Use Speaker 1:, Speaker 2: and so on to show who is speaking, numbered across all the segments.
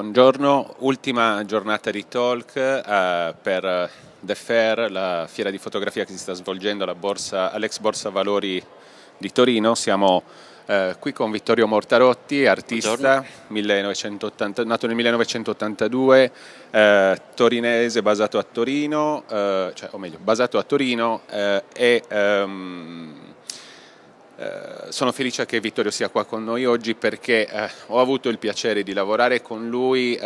Speaker 1: buongiorno. Ultima giornata di talk eh, per The Fair, la fiera di fotografia che si sta svolgendo borsa, all'ex Borsa Valori di Torino. Siamo eh, qui con Vittorio Mortarotti, artista, 1980, nato nel 1982, eh, torinese basato a Torino, eh, cioè, o meglio, basato a Torino eh, e ehm, sono felice che Vittorio sia qua con noi oggi perché eh, ho avuto il piacere di lavorare con lui eh,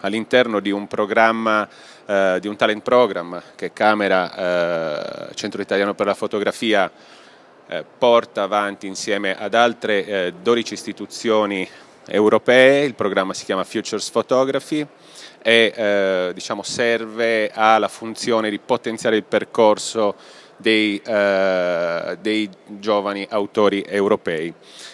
Speaker 1: all'interno di un programma, eh, di un talent program che Camera, eh, Centro Italiano per la Fotografia, eh, porta avanti insieme ad altre 12 eh, istituzioni europee, il programma si chiama Futures Photography e diciamo, serve alla funzione di potenziare il percorso dei, eh, dei giovani autori europei.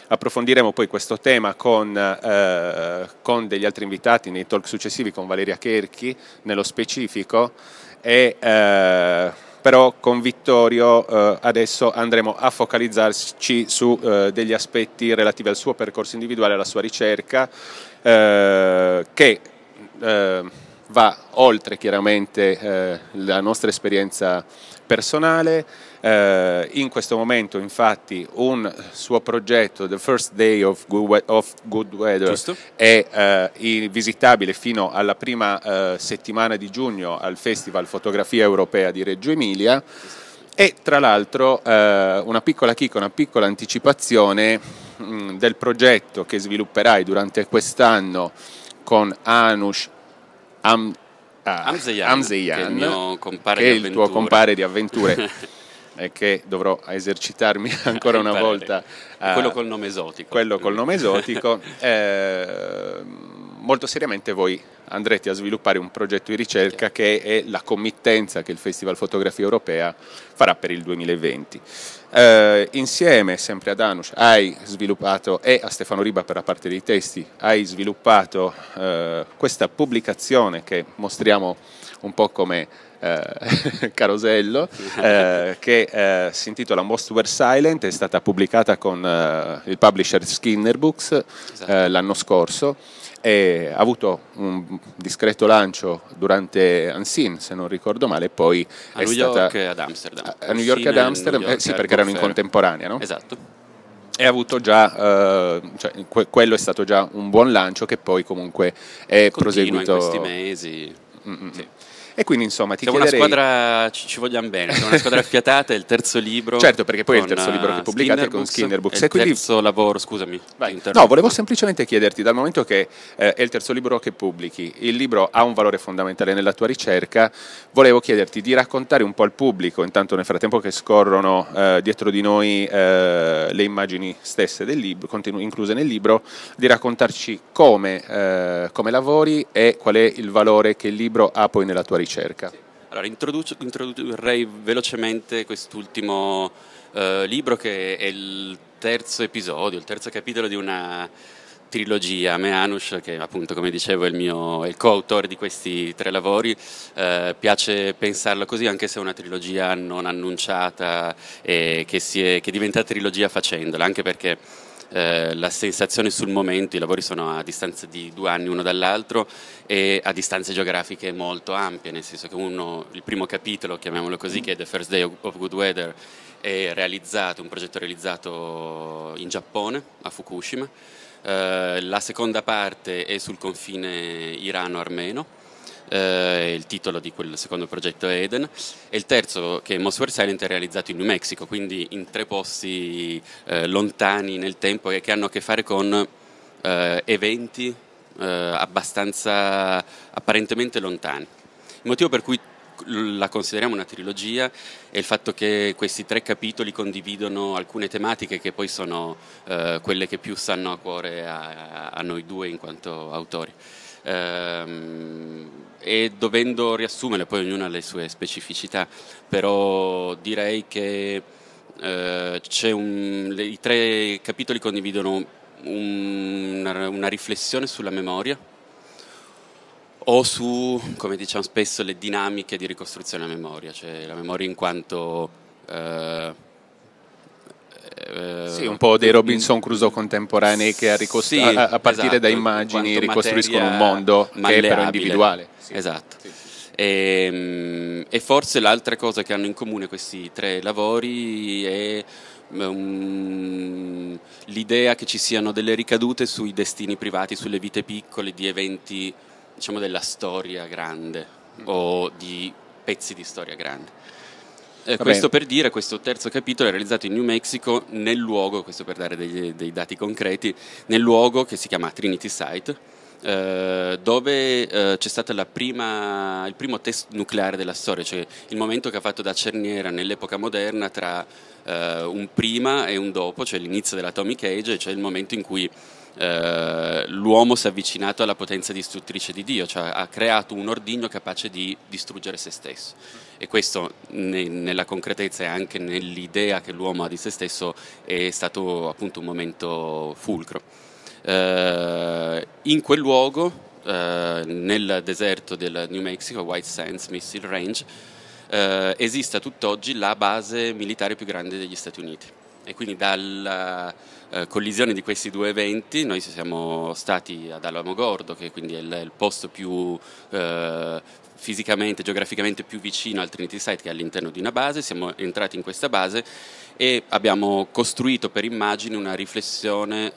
Speaker 1: Approfondiremo poi questo tema con, eh, con, degli altri invitati nei talk successivi, con Valeria Cherchi nello specifico, e, eh, però con Vittorio eh, adesso andremo a focalizzarci su eh, degli aspetti relativi al suo percorso individuale, alla sua ricerca, eh, che eh, va oltre chiaramente eh, la nostra esperienza personale. Eh, in questo momento infatti un suo progetto, The First Day of Good, We- of Good Weather, Giusto. è eh, visitabile fino alla prima eh, settimana di giugno al Festival Fotografia Europea di Reggio Emilia. E tra l'altro eh, una piccola chicca, una piccola anticipazione mh, mm, del progetto che svilupperai durante quest'anno con Anush Am, ah, Amzeyan, Amzeyan, che, che, è il tuo compare di avventure. e che dovrò esercitarmi ancora una volta. quello col nome esotico. Quello col nome esotico. eh, molto seriamente voi andrete a sviluppare un progetto di ricerca certo. che è la committenza che il Festival Fotografia Europea farà per il 2020. Eh, insieme, sempre a Danush, hai sviluppato e a Stefano Riba per la parte dei testi, hai sviluppato eh, questa pubblicazione che mostriamo un po' come eh, Carosello, eh, che eh, si intitola Most Were Silent, è stata pubblicata con eh, il publisher Skinner Books esatto. l'anno scorso e ha avuto un discreto lancio durante Unseen se non ricordo male, poi a è New stata York e
Speaker 2: ad Amsterdam. A New York e ad Amsterdam, York, eh, sì, perché erano in contemporanea, no?
Speaker 1: Esatto. E ha avuto già, eh, cioè, que- quello è stato già un buon lancio che poi comunque è Continua proseguito. in questi
Speaker 2: mesi.
Speaker 1: Mm-mm. Sì. E quindi insomma ti siamo chiederei... una
Speaker 2: squadra, ci, ci vogliamo bene, siamo una squadra affiatata, è il terzo libro. Certo, perché poi è il terzo libro che eh, pubblicate Skinner con Skinner Books. È il quindi... terzo
Speaker 1: lavoro, scusami. No, volevo semplicemente chiederti, dal momento che eh, è il terzo libro che pubblichi, il libro ha un valore fondamentale nella tua ricerca, volevo chiederti di raccontare un po' al pubblico, intanto nel frattempo che scorrono eh, dietro di noi eh, le immagini stesse del libro, contenu- incluse nel libro, di raccontarci come, eh, come lavori e qual è il valore che il libro ha poi nella tua ricerca ricerca.
Speaker 2: Allora, introdurrei velocemente quest'ultimo eh, libro che è il terzo episodio, il terzo capitolo di una trilogia Meanush, che appunto come dicevo è il mio è il coautore di questi tre lavori, eh, piace pensarlo così anche se è una trilogia non annunciata e che, è, che diventa trilogia facendola, anche perché eh, la sensazione sul momento, i lavori sono a distanza di due anni uno dall'altro e a distanze geografiche molto ampie, nel senso che uno, il primo capitolo, chiamiamolo così, che è The First Day of Good Weather, è realizzato, un progetto realizzato in Giappone, a Fukushima. Eh, la seconda parte è sul confine irano-armeno eh, il titolo di quel secondo progetto è Eden, e il terzo che è Moswell Silent è realizzato in New Mexico, quindi in tre posti eh, lontani nel tempo e che hanno a che fare con eh, eventi eh, abbastanza apparentemente lontani. Il motivo per cui la consideriamo una trilogia è il fatto che questi tre capitoli condividono alcune tematiche che poi sono eh, quelle che più stanno a cuore a, a, noi due in quanto autori ehm, e dovendo riassumere, poi ognuno ha le sue specificità, però direi che eh, un, le, i tre capitoli condividono un, una, una riflessione sulla memoria o su, come diciamo spesso, le dinamiche di ricostruzione della memoria, cioè la memoria in quanto...
Speaker 1: Eh, eh, sì, un po' dei Robinson Crusoe contemporanei che a, ricostru- sì, a, a partire esatto, da immagini ricostruiscono un mondo che è però individuale. Sì. Esatto.
Speaker 2: Sì, e, ehm, e, forse l'altra cosa che hanno in comune questi tre lavori è um, l'idea che ci siano delle ricadute sui destini privati, sulle vite piccole di eventi diciamo della storia grande mm. o di pezzi di storia grande. Eh, questo per dire, questo terzo capitolo è realizzato in New Mexico nel luogo, questo per dare dei, dei dati concreti, nel luogo che si chiama Trinity Site, eh, dove eh, c'è stato prima, il primo test nucleare della storia, cioè il momento che ha fatto da cerniera nell'epoca moderna tra eh, un prima e un dopo, cioè l'inizio dell'atomic age, cioè il momento in cui eh, l'uomo si è avvicinato alla potenza distruttrice di Dio, cioè ha creato un ordigno capace di distruggere se stesso. E questo ne, nella concretezza e anche nell'idea che l'uomo ha di se stesso è stato appunto un momento fulcro. Eh, in quel luogo, eh, nel deserto del New Mexico, White Sands Missile Range, eh, esiste tutt'oggi la base militare più grande degli Stati Uniti. E quindi dal eh, collisione di questi due eventi, noi siamo stati ad Alamogordo, che quindi è il, il posto più eh, fisicamente, geograficamente più vicino al Trinity Site che è all'interno di una base, siamo entrati in questa base e abbiamo costruito per immagini una riflessione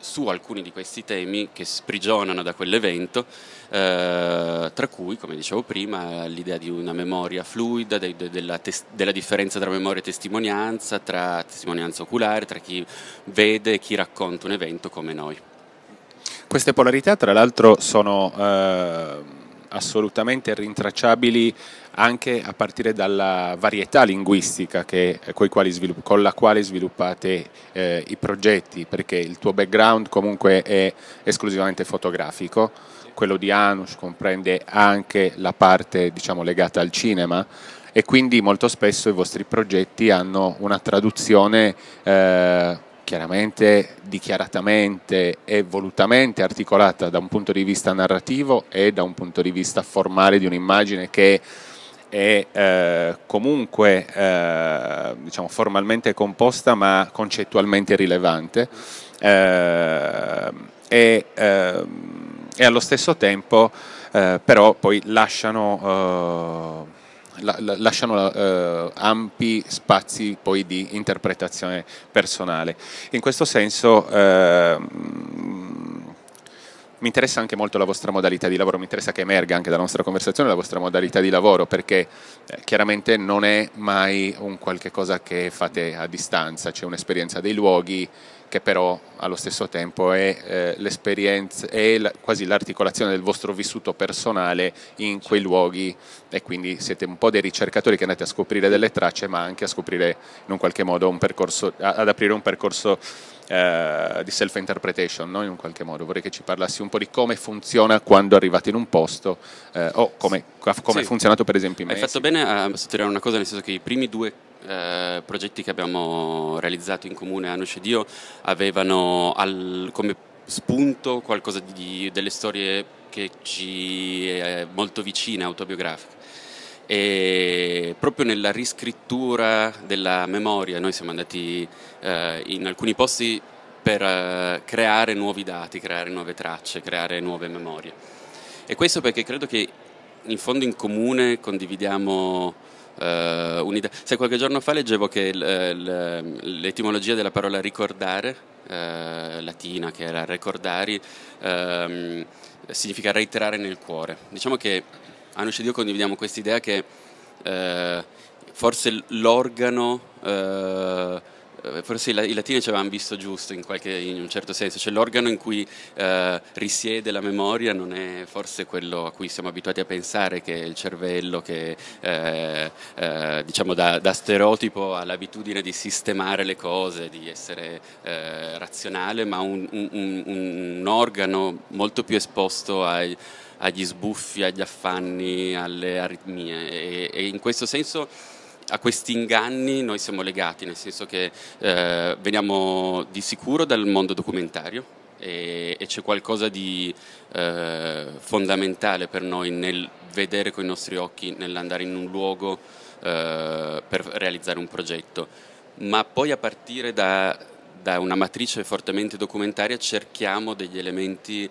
Speaker 2: su alcuni di questi temi che sprigionano da quell'evento, eh, tra cui, come dicevo prima, l'idea di una memoria fluida, de, de, della, tes- della, differenza tra memoria e testimonianza, tra testimonianza oculare, tra chi vede e chi racconta un evento
Speaker 1: come noi. Queste polarità, tra l'altro, sono... Eh assolutamente rintracciabili anche a partire dalla varietà linguistica che, eh, svilupp- con la quale sviluppate eh, i progetti, perché il tuo background comunque è esclusivamente fotografico, quello di Anush comprende anche la parte diciamo, legata al cinema e quindi molto spesso i vostri progetti hanno una traduzione eh, chiaramente dichiaratamente e volutamente articolata da un punto di vista narrativo e da un punto di vista formale di un'immagine che è eh, comunque eh, diciamo formalmente composta ma concettualmente rilevante eh, e, ehm, e, allo stesso tempo eh, però poi lasciano eh, lasciano eh, ampi spazi poi di interpretazione personale. In questo senso eh, mi interessa anche molto la vostra modalità di lavoro, mi interessa che emerga anche dalla nostra conversazione la vostra modalità di lavoro, perché eh, chiaramente non è mai un qualche cosa che fate a distanza, c'è un'esperienza dei luoghi, che però allo stesso tempo è, eh, l'esperienza, è la, quasi l'articolazione del vostro vissuto personale in quei luoghi e quindi siete un po' dei ricercatori che andate a scoprire delle tracce ma anche a scoprire in un qualche modo un percorso, ad aprire un percorso eh, di self-interpretation, no? in un qualche modo. Vorrei che ci parlassi un po' di come funziona quando arrivate in un posto eh, o come, come sì. è funzionato per esempio in Messico. Hai
Speaker 2: fatto bene a sottolineare una cosa, nel senso che i primi due eh, progetti che abbiamo realizzato in comune a Nocedio avevano al, come spunto qualcosa di, delle storie che ci è eh, molto vicine, autobiografiche. E proprio nella riscrittura della memoria noi siamo andati eh, in alcuni posti per eh, creare nuovi dati, creare nuove tracce, creare nuove memorie. E questo perché credo che in fondo in comune condividiamo eh, un'idea. Sai, qualche giorno fa leggevo che eh, eh, l'etimologia della parola ricordare, eh, latina che era recordari, eh, significa reiterare nel cuore. Diciamo che Anush ed io condividiamo questa idea che eh, forse l'organo eh, forse i latini ci avevano visto giusto in, qualche, in, un certo senso, cioè l'organo in cui eh, risiede la memoria non è forse quello a cui siamo abituati a pensare, che è il cervello che eh, eh, diciamo da, da, stereotipo ha l'abitudine di sistemare le cose, di essere eh, razionale, ma un, un, un, organo molto più esposto ai, agli sbuffi, agli affanni, alle aritmie e, e in questo senso a questi inganni noi siamo legati, nel senso che eh, veniamo di sicuro dal mondo documentario e, e c'è qualcosa di eh, fondamentale per noi nel vedere con i nostri occhi, nell'andare in un luogo eh, per realizzare un progetto. Ma poi a partire da, da una matrice fortemente documentaria cerchiamo degli elementi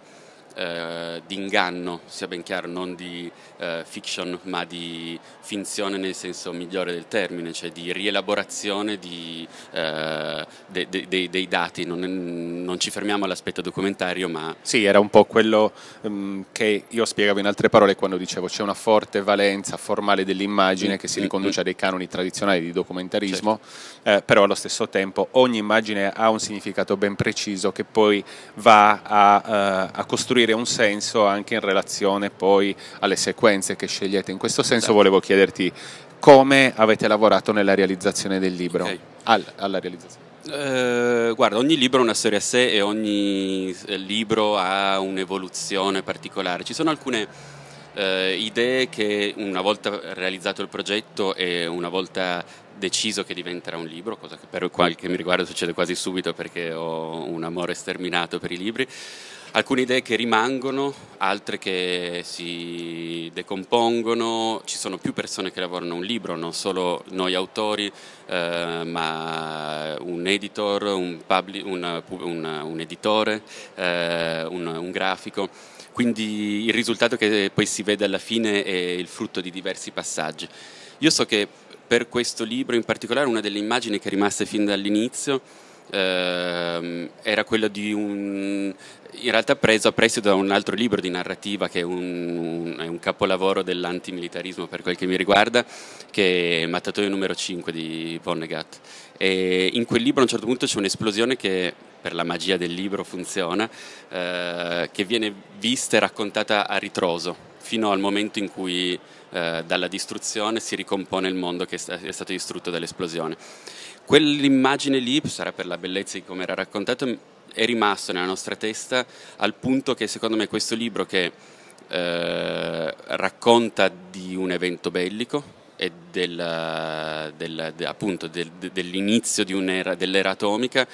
Speaker 2: eh, di inganno, sia ben chiaro, non di eh, fiction, ma di finzione nel senso migliore del termine, cioè di rielaborazione di, eh, de, de, de, dei dati. Non, non, ci fermiamo all'aspetto
Speaker 1: documentario, ma... Sì, era un po' quello um, che io spiegavo in altre parole quando dicevo c'è una forte valenza formale dell'immagine mm, che si mm, riconduce mm, a dei canoni tradizionali di documentarismo, certo. Eh, però allo stesso tempo ogni immagine ha un significato ben preciso che poi va a, eh, a costruire costruire un senso anche in relazione poi alle sequenze che scegliete. In questo senso volevo chiederti come avete lavorato nella realizzazione del libro. Okay. All, alla realizzazione.
Speaker 2: Eh, guarda, ogni libro ha una storia a sé e ogni libro ha un'evoluzione particolare. Ci sono alcune eh, idee che una volta realizzato il progetto e una volta deciso che diventerà un libro, cosa che per qualche mi riguarda succede quasi subito perché ho un amore sterminato per i libri alcune idee che rimangono, altre che si decompongono, ci sono più persone che lavorano un libro, non solo noi autori, eh, ma un editor, un, public, un, un, un editore, eh, un grafico. Quindi il risultato che poi si vede alla fine è il frutto di diversi passaggi. Io so che per questo libro in particolare una delle immagini che è rimasta fin dall'inizio eh, era quello di un in realtà preso a prestito da un altro libro di narrativa che è un, un, è un capolavoro dell'antimilitarismo per quel che mi riguarda, che è Mattatoio numero 5 di Vonnegut. E in quel libro a un certo punto c'è un'esplosione che per la magia del libro funziona, eh, che viene vista e raccontata a ritroso, fino al momento in cui eh, dalla distruzione si ricompone il mondo che è stato distrutto dall'esplosione. Quell'immagine lì, sarà per la bellezza di come era raccontato, è rimasto nella nostra testa al punto che secondo me questo libro che eh, racconta di un evento bellico e del, del, de, appunto del, dell'inizio dell'era atomica,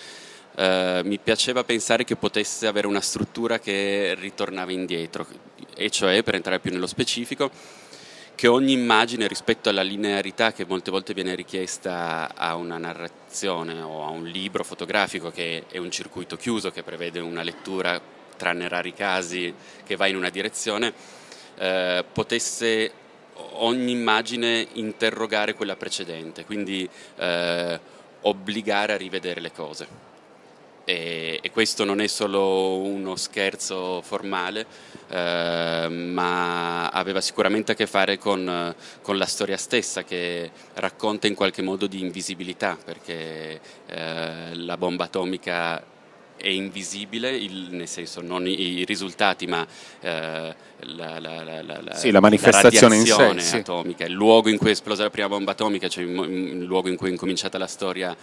Speaker 2: eh, mi piaceva pensare che potesse avere una struttura che ritornava indietro, e cioè, per entrare più nello specifico, che ogni immagine rispetto alla linearità che molte volte viene richiesta a una narrazione o a un libro fotografico che è un circuito chiuso, che prevede una lettura, tranne rari casi, che va in una direzione, eh, potesse ogni immagine interrogare quella precedente, quindi eh, obbligare a rivedere le cose e, e, questo non è solo uno scherzo formale, eh, ma aveva sicuramente a che fare con, con, la storia stessa che racconta in qualche modo di invisibilità, perché eh, la bomba atomica è invisibile, il, nel senso non i, i risultati, ma eh, la, la, la, sì, la, manifestazione in sé, atomica, sì. il luogo in cui è esplosa la prima bomba atomica, cioè il, il luogo in cui è incominciata la storia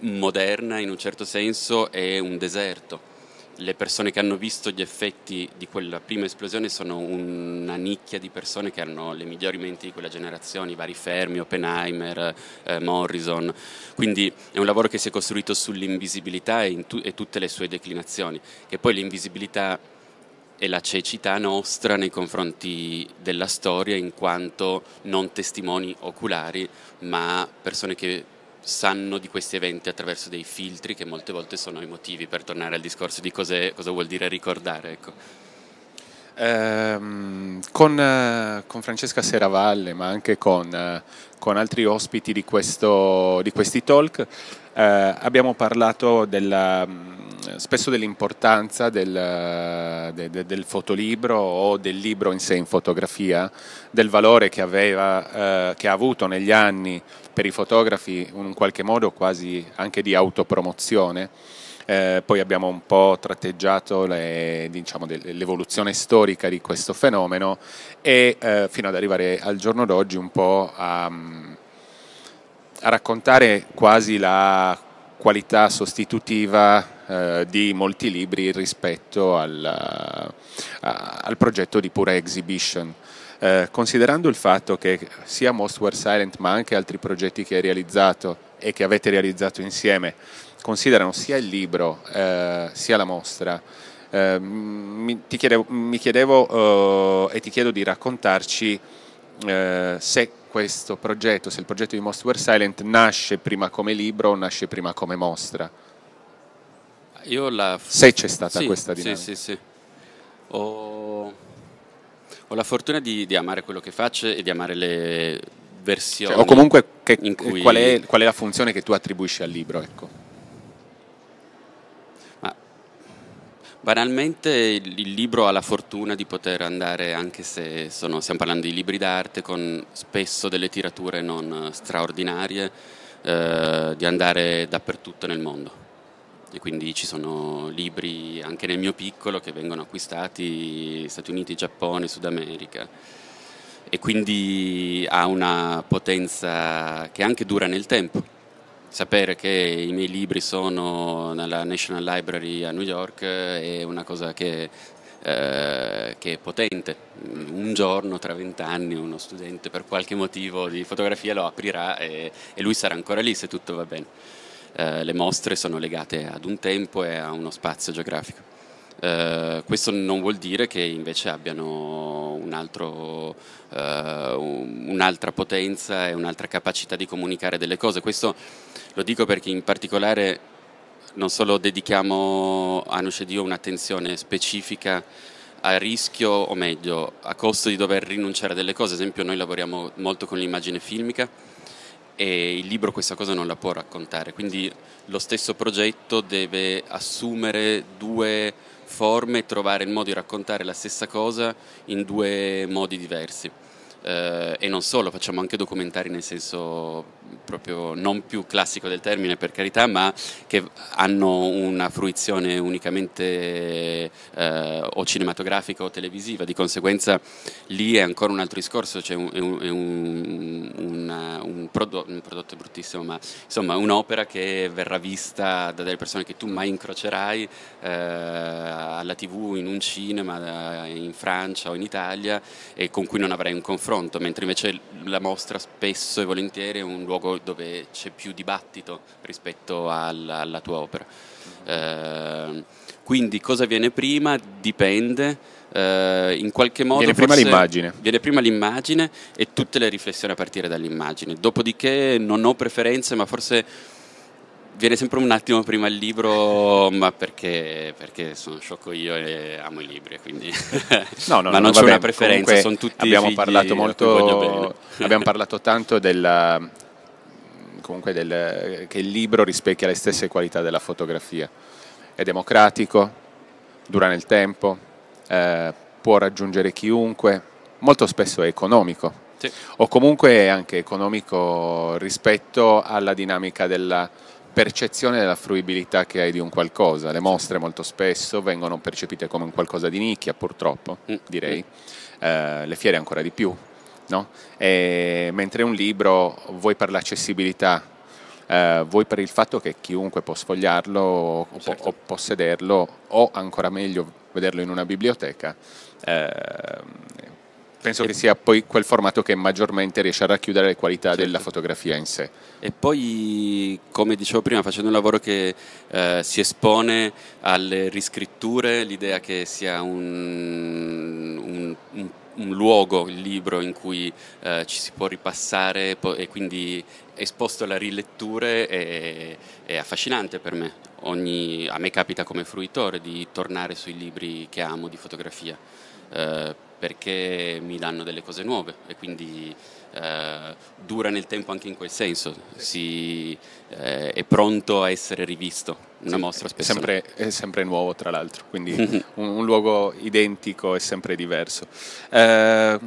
Speaker 2: moderna in un certo senso è un deserto. Le persone che hanno visto gli effetti di quella prima esplosione sono una nicchia di persone che hanno le migliori menti di quella generazione, i vari Fermi, Oppenheimer, eh, Morrison. Quindi è un lavoro che si è costruito sull'invisibilità e, tu- e tutte le sue declinazioni, che poi l'invisibilità e la cecità nostra nei confronti della storia in quanto non testimoni oculari, ma persone che sanno di questi eventi attraverso dei filtri che molte volte sono emotivi per tornare al discorso di cosa vuol dire ricordare. Ecco.
Speaker 1: Eh, con, con, Francesca Seravalle, ma anche con, con altri ospiti di, questo, di questi talk, eh, abbiamo parlato della eh, spesso dell'importanza del, eh, de, de, del, fotolibro o del libro in sé in fotografia, del valore che, aveva, eh, che ha avuto negli anni per i fotografi in un qualche modo quasi anche di autopromozione. Eh, poi abbiamo un po' tratteggiato le, diciamo, l'evoluzione storica di questo fenomeno e eh, fino ad arrivare al giorno d'oggi un po' a, a raccontare quasi la qualità sostitutiva eh, di molti libri rispetto al, eh, al progetto di pura exhibition. Eh, considerando il fatto che sia Most Were Silent ma anche altri progetti che hai realizzato e che avete realizzato insieme considerano sia il libro sia la mostra, eh, mi, chiedevo, mi chiedevo e ti chiedo di raccontarci se questo progetto, se il progetto di Most Were Silent nasce prima come libro o nasce prima come mostra.
Speaker 2: Io la... Se c'è stata sì, questa dinamica. Sì, sì, sì. Ho, Ho la fortuna di, di, amare quello che faccio e di amare le versioni. Cioè, o comunque che, eh, cui... qual, è, qual, è, la funzione
Speaker 1: che tu attribuisci al libro? Ecco.
Speaker 2: Ma, banalmente il libro ha la fortuna di poter andare, anche se sono, stiamo parlando di libri d'arte, con spesso delle tirature non eh, straordinarie, eh, di andare dappertutto nel mondo e quindi ci sono libri anche nel mio piccolo che vengono acquistati Stati Uniti, Giappone, Sud America e quindi ha una potenza che anche dura nel tempo. Sapere che i miei libri sono nella National Library a New York è una cosa che, eh, che è potente. Un giorno, tra vent'anni, uno studente per qualche motivo di fotografia lo aprirà e, e lui sarà ancora lì se tutto va bene. Eh, le mostre sono legate ad un tempo e a uno spazio geografico. Eh, questo non vuol dire che invece abbiano un altro, eh, un'altra potenza e un'altra capacità di comunicare delle cose. Questo lo dico perché in particolare non solo dedichiamo a Noce Dio un'attenzione specifica a rischio o meglio a costo di dover rinunciare a delle cose, ad esempio noi lavoriamo molto con l'immagine filmica e il libro questa cosa non la può raccontare, quindi lo stesso progetto deve assumere due forme e trovare il modo di raccontare la stessa cosa in due modi diversi. Eh, e non solo, facciamo anche documentari nel senso proprio non più classico del termine per carità, ma che hanno una fruizione unicamente eh, o cinematografica o televisiva, di conseguenza lì è ancora un altro discorso, cioè un, è un, una, un, prodotto, un prodotto bruttissimo, ma insomma un'opera che verrà vista da delle persone che tu mai incrocerai eh, alla tv, in un cinema, in Francia o in Italia e con cui non avrai un confronto, mentre invece la mostra spesso e volentieri è un luogo luogo dove c'è più dibattito rispetto alla, alla tua opera. Mm-hmm. Eh, quindi cosa viene prima dipende. Uh, in qualche modo viene prima l'immagine viene prima l'immagine e tutte le riflessioni a partire dall'immagine dopodiché non ho preferenze ma forse viene sempre un attimo prima il libro ma perché, perché sono
Speaker 1: sciocco io e amo i libri
Speaker 2: quindi no, no, ma no, non no, c'è vabbè, una preferenza sono tutti abbiamo parlato molto abbiamo
Speaker 1: parlato tanto della comunque del, che il libro rispecchia le stesse qualità della fotografia. È democratico, dura nel tempo, eh, può raggiungere chiunque, molto spesso è economico. Sì. O comunque è anche economico rispetto alla dinamica della percezione della fruibilità che hai di un qualcosa. Le mostre molto spesso vengono percepite come un qualcosa di nicchia, purtroppo, mm. direi. Mm. Eh, le fiere ancora di più, No? E, mentre un libro, vuoi per l'accessibilità, eh, vuoi per il fatto che chiunque può sfogliarlo o, certo. o possederlo, o ancora meglio vederlo in una biblioteca, eh, penso e che sia poi quel formato che maggiormente riesce a racchiudere le qualità certo. della fotografia in sé. E poi,
Speaker 2: come dicevo prima, facendo un lavoro che eh, si espone alle riscritture, l'idea che sia un, un, un un luogo, il libro in cui eh, ci si può ripassare po- e quindi esposto alla riletture è, è affascinante per me. Ogni, a me capita come fruitore di tornare sui libri che amo di fotografia eh, perché mi danno delle cose nuove e quindi eh, dura nel tempo anche in quel senso, si,
Speaker 1: eh, è pronto a essere rivisto. Una sì, mostra spesso. Sempre, è sempre nuovo, tra l'altro, quindi un, un, luogo identico e sempre diverso. Eh,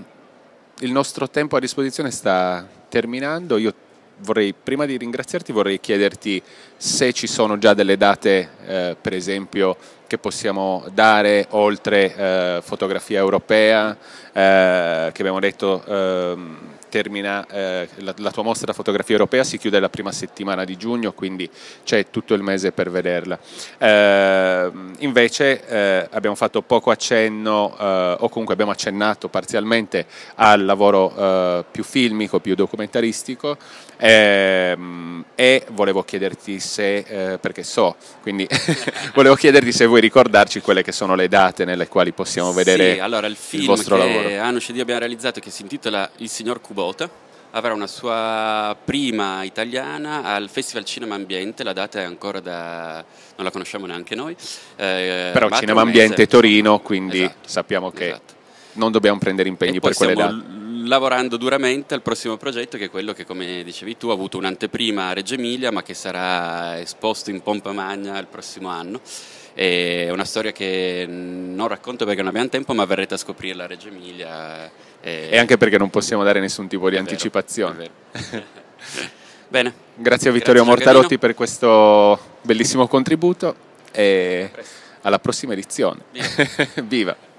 Speaker 1: il nostro tempo a disposizione sta terminando. Io vorrei, prima di ringraziarti, vorrei chiederti se ci sono già delle date, eh, per esempio, che possiamo dare oltre eh, fotografia europea, eh, che abbiamo detto ehm, termina, eh, la, la, tua mostra fotografia europea si chiude la prima settimana di giugno, quindi c'è tutto il mese per vederla. Ehm, invece eh, abbiamo fatto poco accenno, eh, o comunque abbiamo accennato parzialmente al lavoro più filmico, più documentaristico, Ehm, e volevo chiederti se, eh, perché so, quindi volevo chiederti se vuoi ricordarci quelle che sono le date nelle quali possiamo vedere sì, allora, il, film il vostro che lavoro.
Speaker 2: Anush e Dio abbiamo realizzato che si intitola Il signor Kubota avrà una sua prima italiana al Festival Cinema Ambiente, la data è ancora da... non la conosciamo neanche noi. Eh, Però Cinema Ambiente Torino,
Speaker 1: quindi esatto, sappiamo che esatto. non dobbiamo prendere impegni per quelle date
Speaker 2: lavorando duramente al prossimo progetto che è quello che come dicevi tu ha avuto un'anteprima a Reggio Emilia ma che sarà esposto in pompa magna il prossimo anno. È una storia che mm, non racconto perché non abbiamo tempo, ma verrete a scoprirla a Reggio Emilia. E, eh, e anche
Speaker 1: perché non possiamo dare nessun tipo di vero, anticipazione. Bene. Grazie a Vittorio Grazie Mortarotti per questo bellissimo contributo e alla prossima edizione. Viva. Viva.